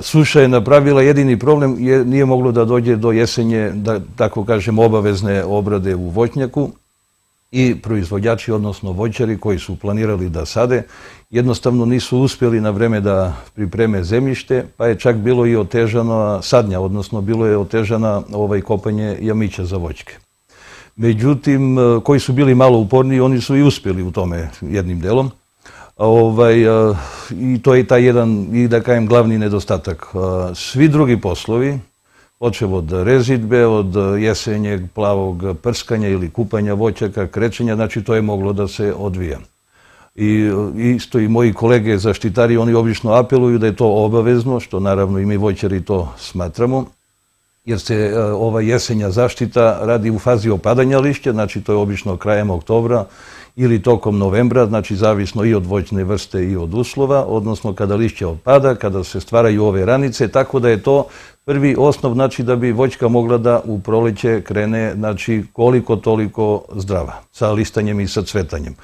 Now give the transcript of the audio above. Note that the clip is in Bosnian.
Suša je napravila jedini problem, nije moglo da dođe do jesenje, da tako kažem, obavezne obrade u voćnjaku i proizvodjači, odnosno voćari koji su planirali da sade, jednostavno nisu uspjeli na vreme da pripreme zemljište, pa je čak bilo i otežana sadnja, odnosno bilo je otežana ovaj kopanje jamića za voćke. Međutim, eh, koji su bili malo uporni, oni su i uspjeli u tome jednim delom. Ovaj, eh, i to je taj jedan, i da kajem, glavni nedostatak. Eh, svi drugi poslovi, počeo od rezidbe, od jesenjeg plavog prskanja ili kupanja voćaka, krećenja, znači to je moglo da se odvija. I eh, isto i moji kolege zaštitari, oni obično apeluju da je to obavezno, što naravno i mi voćari to smatramo, jer se e, ova jesenja zaštita radi u fazi opadanja lišća, znači to je obično krajem oktobra ili tokom novembra, znači zavisno i od voćne vrste i od uslova, odnosno kada lišće opada, kada se stvaraju ove ranice, tako da je to prvi osnov, znači da bi voćka mogla da u proleće krene, znači koliko toliko zdrava, sa listanjem i sa cvetanjem.